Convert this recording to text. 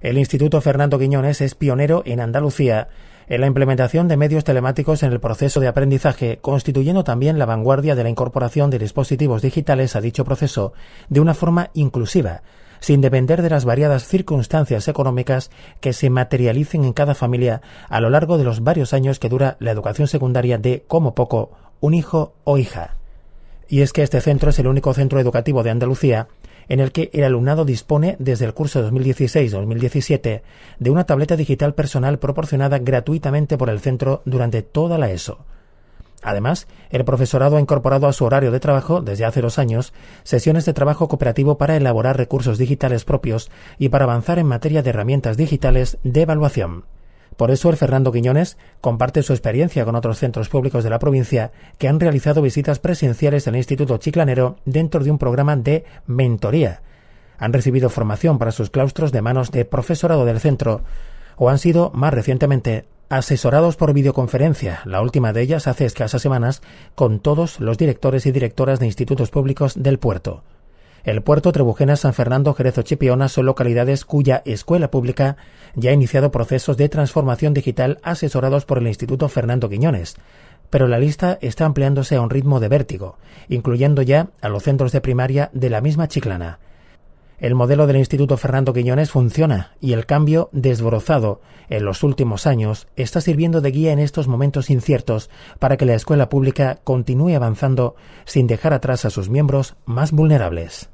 El Instituto Fernando Quiñones es pionero en Andalucía en la implementación de medios telemáticos en el proceso de aprendizaje, constituyendo también la vanguardia de la incorporación de dispositivos digitales a dicho proceso de una forma inclusiva, sin depender de las variadas circunstancias económicas que se materialicen en cada familia a lo largo de los varios años que dura la educación secundaria de, como poco, un hijo o hija. Y es que este centro es el único centro educativo de Andalucía en el que el alumnado dispone desde el curso 2016-2017 de una tableta digital personal proporcionada gratuitamente por el centro durante toda la ESO. Además, el profesorado ha incorporado a su horario de trabajo, desde hace dos años, sesiones de trabajo cooperativo para elaborar recursos digitales propios y para avanzar en materia de herramientas digitales de evaluación. Por eso el Fernando Quiñones comparte su experiencia con otros centros públicos de la provincia que han realizado visitas presenciales al Instituto Chiclanero dentro de un programa de mentoría. Han recibido formación para sus claustros de manos de profesorado del centro o han sido, más recientemente, asesorados por videoconferencia, la última de ellas hace escasas semanas, con todos los directores y directoras de institutos públicos del puerto. El puerto Trebujena, San Fernando, Jerez o Chipiona son localidades cuya escuela pública ya ha iniciado procesos de transformación digital asesorados por el Instituto Fernando Quiñones. Pero la lista está ampliándose a un ritmo de vértigo, incluyendo ya a los centros de primaria de la misma Chiclana. El modelo del Instituto Fernando Quiñones funciona y el cambio desbrozado en los últimos años está sirviendo de guía en estos momentos inciertos para que la escuela pública continúe avanzando sin dejar atrás a sus miembros más vulnerables.